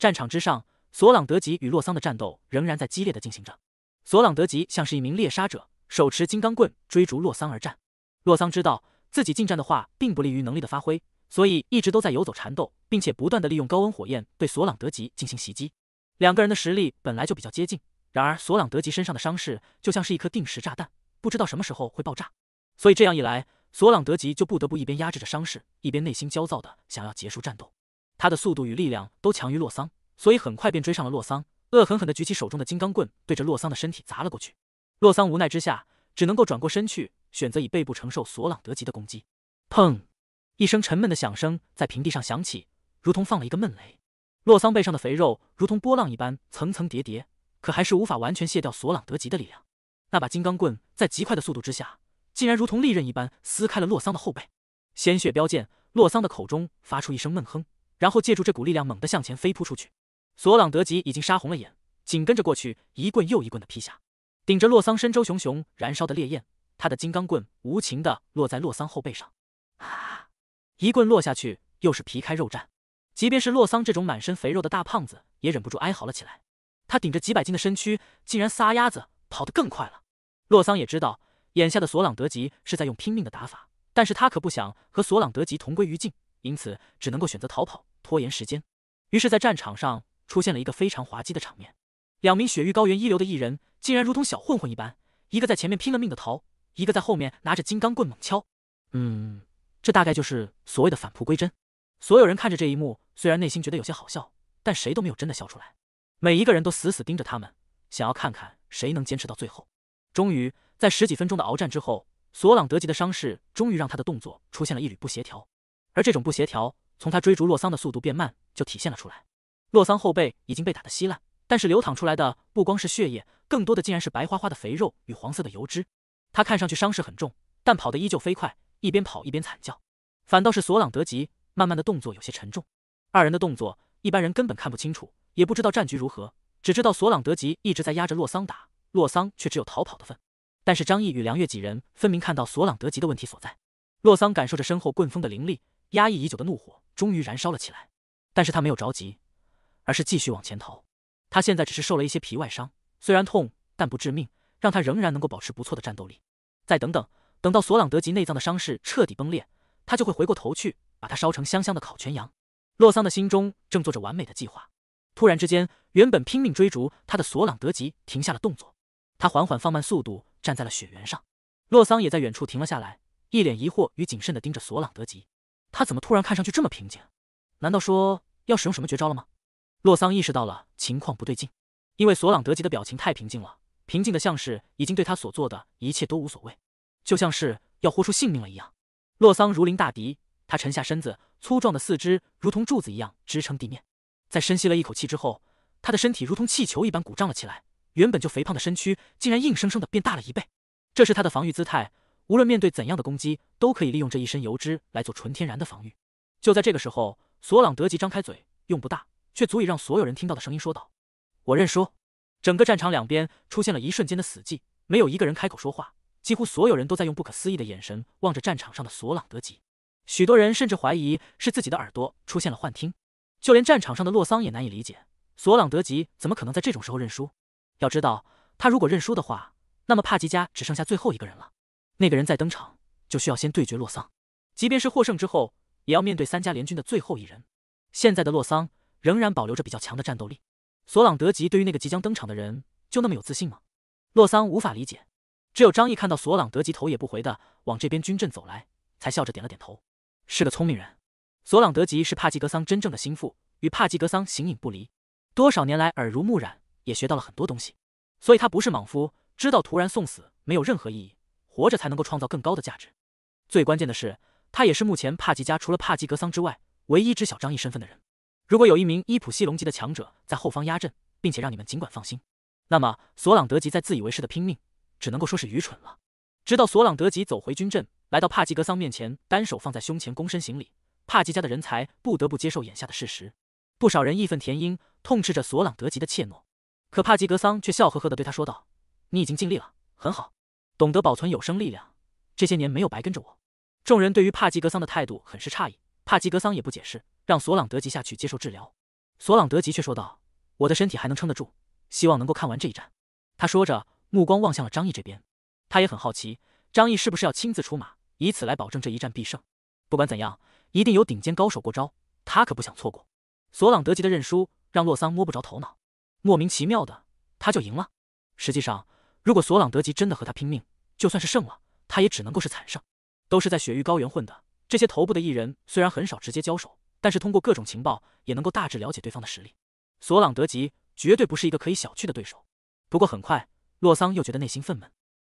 战场之上，索朗德吉与洛桑的战斗仍然在激烈的进行着。索朗德吉像是一名猎杀者，手持金刚棍追逐洛桑而战。洛桑知道自己近战的话并不利于能力的发挥，所以一直都在游走缠斗，并且不断的利用高温火焰对索朗德吉进行袭击。两个人的实力本来就比较接近，然而索朗德吉身上的伤势就像是一颗定时炸弹，不知道什么时候会爆炸。所以这样一来，索朗德吉就不得不一边压制着伤势，一边内心焦躁的想要结束战斗。他的速度与力量都强于洛桑，所以很快便追上了洛桑，恶狠狠地举起手中的金刚棍，对着洛桑的身体砸了过去。洛桑无奈之下，只能够转过身去，选择以背部承受索朗德吉的攻击。砰！一声沉闷的响声在平地上响起，如同放了一个闷雷。洛桑背上的肥肉如同波浪一般层层叠叠，可还是无法完全卸掉索朗德吉的力量。那把金刚棍在极快的速度之下，竟然如同利刃一般撕开了洛桑的后背，鲜血飙溅，洛桑的口中发出一声闷哼。然后借助这股力量，猛地向前飞扑出去。索朗德吉已经杀红了眼，紧跟着过去，一棍又一棍的劈下。顶着洛桑身周熊熊燃烧的烈焰，他的金刚棍无情的落在洛桑后背上。啊！一棍落下去，又是皮开肉绽。即便是洛桑这种满身肥肉的大胖子，也忍不住哀嚎了起来。他顶着几百斤的身躯，竟然撒丫子跑得更快了。洛桑也知道，眼下的索朗德吉是在用拼命的打法，但是他可不想和索朗德吉同归于尽，因此只能够选择逃跑。拖延时间，于是，在战场上出现了一个非常滑稽的场面：两名雪域高原一流的异人，竟然如同小混混一般，一个在前面拼了命的逃，一个在后面拿着金刚棍猛敲。嗯，这大概就是所谓的返璞归真。所有人看着这一幕，虽然内心觉得有些好笑，但谁都没有真的笑出来。每一个人都死死盯着他们，想要看看谁能坚持到最后。终于，在十几分钟的鏖战之后，索朗德吉的伤势终于让他的动作出现了一缕不协调，而这种不协调。从他追逐洛桑的速度变慢就体现了出来。洛桑后背已经被打得稀烂，但是流淌出来的不光是血液，更多的竟然是白花花的肥肉与黄色的油脂。他看上去伤势很重，但跑得依旧飞快，一边跑一边惨叫。反倒是索朗德吉，慢慢的动作有些沉重。二人的动作，一般人根本看不清楚，也不知道战局如何，只知道索朗德吉一直在压着洛桑打，洛桑却只有逃跑的份。但是张毅与梁月几人分明看到索朗德吉的问题所在。洛桑感受着身后棍风的凌厉。压抑已久的怒火终于燃烧了起来，但是他没有着急，而是继续往前逃。他现在只是受了一些皮外伤，虽然痛但不致命，让他仍然能够保持不错的战斗力。再等等，等到索朗德吉内脏的伤势彻底崩裂，他就会回过头去把它烧成香香的烤全羊。洛桑的心中正做着完美的计划，突然之间，原本拼命追逐他的索朗德吉停下了动作，他缓缓放慢速度站在了雪原上。洛桑也在远处停了下来，一脸疑惑与谨慎地盯着索朗德吉。他怎么突然看上去这么平静？难道说要使用什么绝招了吗？洛桑意识到了情况不对劲，因为索朗德吉的表情太平静了，平静的像是已经对他所做的一切都无所谓，就像是要豁出性命了一样。洛桑如临大敌，他沉下身子，粗壮的四肢如同柱子一样支撑地面。在深吸了一口气之后，他的身体如同气球一般鼓胀了起来，原本就肥胖的身躯竟然硬生生的变大了一倍，这是他的防御姿态。无论面对怎样的攻击，都可以利用这一身油脂来做纯天然的防御。就在这个时候，索朗德吉张开嘴，用不大却足以让所有人听到的声音说道：“我认输。”整个战场两边出现了一瞬间的死寂，没有一个人开口说话，几乎所有人都在用不可思议的眼神望着战场上的索朗德吉。许多人甚至怀疑是自己的耳朵出现了幻听，就连战场上的洛桑也难以理解，索朗德吉怎么可能在这种时候认输？要知道，他如果认输的话，那么帕吉加只剩下最后一个人了。那个人在登场，就需要先对决洛桑。即便是获胜之后，也要面对三家联军的最后一人。现在的洛桑仍然保留着比较强的战斗力。索朗德吉对于那个即将登场的人，就那么有自信吗？洛桑无法理解。只有张毅看到索朗德吉头也不回的往这边军阵走来，才笑着点了点头：“是个聪明人。”索朗德吉是帕吉格桑真正的心腹，与帕吉格桑形影不离，多少年来耳濡目染，也学到了很多东西，所以他不是莽夫，知道突然送死没有任何意义。活着才能够创造更高的价值。最关键的是，他也是目前帕吉家除了帕吉格桑之外唯一知晓张毅身份的人。如果有一名伊普西龙级的强者在后方压阵，并且让你们尽管放心，那么索朗德吉在自以为是的拼命，只能够说是愚蠢了。直到索朗德吉走回军阵，来到帕吉格桑面前，单手放在胸前，躬身行礼。帕吉家的人才不得不接受眼下的事实。不少人义愤填膺，痛斥着索朗德吉的怯懦。可帕吉格桑却笑呵呵地对他说道：“你已经尽力了，很好。”懂得保存有生力量，这些年没有白跟着我。众人对于帕吉格桑的态度很是诧异，帕吉格桑也不解释，让索朗德吉下去接受治疗。索朗德吉却说道：“我的身体还能撑得住，希望能够看完这一战。”他说着，目光望向了张毅这边。他也很好奇，张毅是不是要亲自出马，以此来保证这一战必胜？不管怎样，一定有顶尖高手过招，他可不想错过。索朗德吉的认输让洛桑摸不着头脑，莫名其妙的他就赢了。实际上，如果索朗德吉真的和他拼命，就算是胜了，他也只能够是惨胜。都是在雪域高原混的，这些头部的艺人虽然很少直接交手，但是通过各种情报也能够大致了解对方的实力。索朗德吉绝对不是一个可以小觑的对手。不过很快，洛桑又觉得内心愤懑。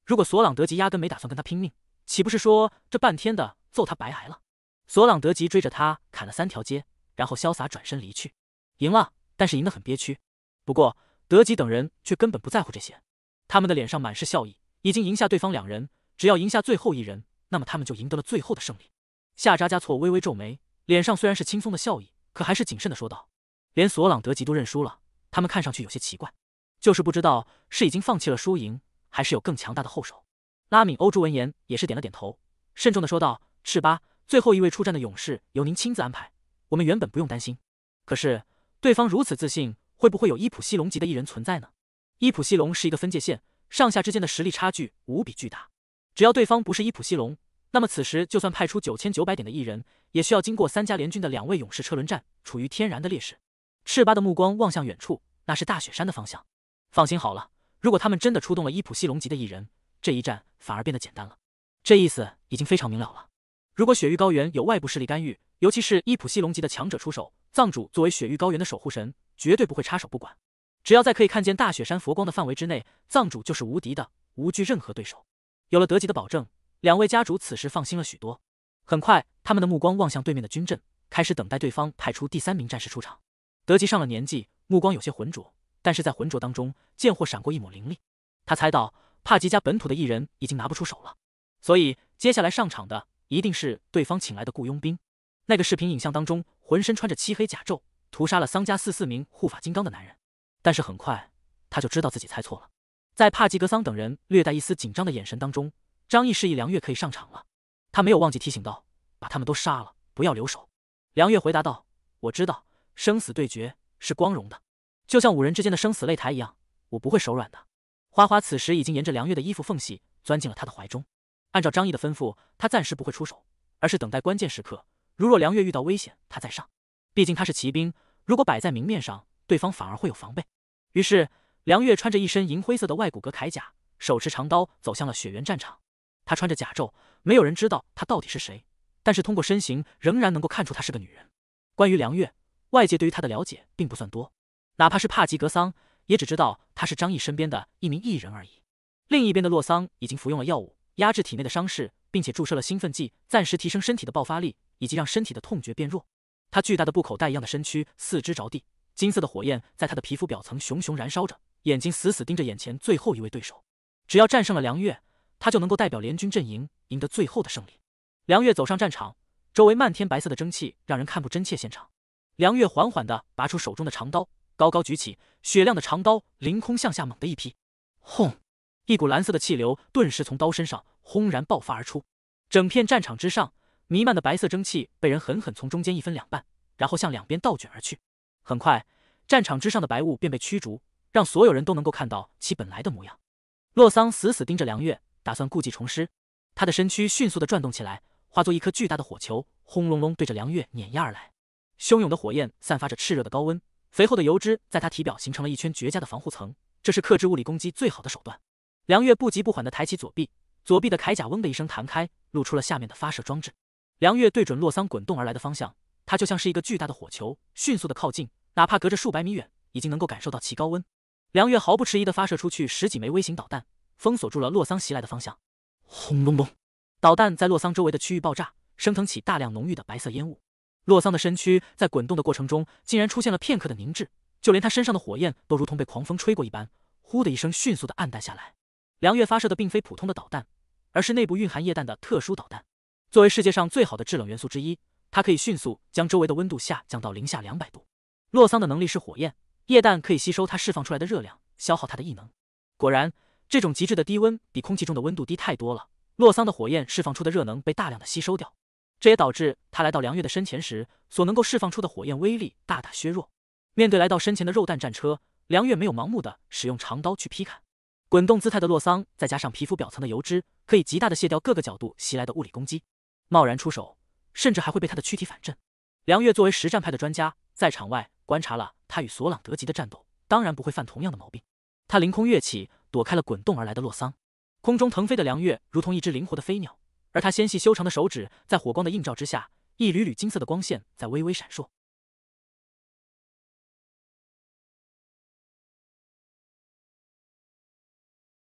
如果索朗德吉压根没打算跟他拼命，岂不是说这半天的揍他白挨了？索朗德吉追着他砍了三条街，然后潇洒转身离去。赢了，但是赢得很憋屈。不过德吉等人却根本不在乎这些。他们的脸上满是笑意，已经赢下对方两人，只要赢下最后一人，那么他们就赢得了最后的胜利。夏扎加措微微皱眉，脸上虽然是轻松的笑意，可还是谨慎的说道：“连索朗德吉都认输了，他们看上去有些奇怪，就是不知道是已经放弃了输赢，还是有更强大的后手。”拉敏欧珠闻言也是点了点头，慎重的说道：“赤巴，最后一位出战的勇士由您亲自安排，我们原本不用担心，可是对方如此自信，会不会有伊普西龙级的一人存在呢？”伊普西龙是一个分界线，上下之间的实力差距无比巨大。只要对方不是伊普西龙，那么此时就算派出九千九百点的异人，也需要经过三家联军的两位勇士车轮战，处于天然的劣势。赤巴的目光望向远处，那是大雪山的方向。放心好了，如果他们真的出动了伊普西龙级的异人，这一战反而变得简单了。这意思已经非常明了了。如果雪域高原有外部势力干预，尤其是伊普西龙级的强者出手，藏主作为雪域高原的守护神，绝对不会插手不管。只要在可以看见大雪山佛光的范围之内，藏主就是无敌的，无惧任何对手。有了德吉的保证，两位家主此时放心了许多。很快，他们的目光望向对面的军阵，开始等待对方派出第三名战士出场。德吉上了年纪，目光有些浑浊，但是在浑浊当中，剑火闪过一抹凌厉。他猜到帕吉家本土的艺人已经拿不出手了，所以接下来上场的一定是对方请来的雇佣兵。那个视频影像当中，浑身穿着漆黑甲胄，屠杀了桑家四四名护法金刚的男人。但是很快，他就知道自己猜错了。在帕吉格桑等人略带一丝紧张的眼神当中，张毅示意梁月可以上场了。他没有忘记提醒道：“把他们都杀了，不要留手。”梁月回答道：“我知道，生死对决是光荣的，就像五人之间的生死擂台一样，我不会手软的。”花花此时已经沿着梁月的衣服缝隙钻进了他的怀中。按照张毅的吩咐，他暂时不会出手，而是等待关键时刻。如若梁月遇到危险，他再上。毕竟他是骑兵，如果摆在明面上，对方反而会有防备。于是，梁月穿着一身银灰色的外骨骼铠甲，手持长刀走向了雪原战场。她穿着甲胄，没有人知道她到底是谁，但是通过身形仍然能够看出她是个女人。关于梁月，外界对于她的了解并不算多，哪怕是帕吉格桑也只知道她是张毅身边的一名异人而已。另一边的洛桑已经服用了药物，压制体内的伤势，并且注射了兴奋剂，暂时提升身体的爆发力，以及让身体的痛觉变弱。他巨大的布口袋一样的身躯，四肢着地。金色的火焰在他的皮肤表层熊熊燃烧着，眼睛死死盯着眼前最后一位对手。只要战胜了梁月，他就能够代表联军阵营赢得最后的胜利。梁月走上战场，周围漫天白色的蒸汽让人看不真切。现场，梁月缓缓地拔出手中的长刀，高高举起，雪亮的长刀凌空向下猛地一劈，轰！一股蓝色的气流顿时从刀身上轰然爆发而出，整片战场之上弥漫的白色蒸汽被人狠狠从中间一分两半，然后向两边倒卷而去。很快，战场之上的白雾便被驱逐，让所有人都能够看到其本来的模样。洛桑死死盯着梁月，打算故技重施。他的身躯迅速的转动起来，化作一颗巨大的火球，轰隆隆对着梁月碾压而来。汹涌的火焰散发着炽热的高温，肥厚的油脂在他体表形成了一圈绝佳的防护层，这是克制物理攻击最好的手段。梁月不急不缓的抬起左臂，左臂的铠甲嗡的一声弹开，露出了下面的发射装置。梁月对准洛桑滚动而来的方向。它就像是一个巨大的火球，迅速的靠近，哪怕隔着数百米远，已经能够感受到其高温。梁月毫不迟疑的发射出去十几枚微型导弹，封锁住了洛桑袭来的方向。轰隆隆，导弹在洛桑周围的区域爆炸，升腾起大量浓郁的白色烟雾。洛桑的身躯在滚动的过程中，竟然出现了片刻的凝滞，就连他身上的火焰都如同被狂风吹过一般，呼的一声迅速的暗淡下来。梁月发射的并非普通的导弹，而是内部蕴含液氮的特殊导弹，作为世界上最好的制冷元素之一。它可以迅速将周围的温度下降到零下两百度。洛桑的能力是火焰，液氮可以吸收它释放出来的热量，消耗它的异能。果然，这种极致的低温比空气中的温度低太多了。洛桑的火焰释放出的热能被大量的吸收掉，这也导致他来到梁月的身前时，所能够释放出的火焰威力大大削弱。面对来到身前的肉弹战车，梁月没有盲目的使用长刀去劈砍，滚动姿态的洛桑再加上皮肤表层的油脂，可以极大的卸掉各个角度袭来的物理攻击。贸然出手。甚至还会被他的躯体反震。梁月作为实战派的专家，在场外观察了他与索朗德吉的战斗，当然不会犯同样的毛病。他凌空跃起，躲开了滚动而来的洛桑。空中腾飞的梁月如同一只灵活的飞鸟，而他纤细修长的手指在火光的映照之下，一缕缕金色的光线在微微闪烁。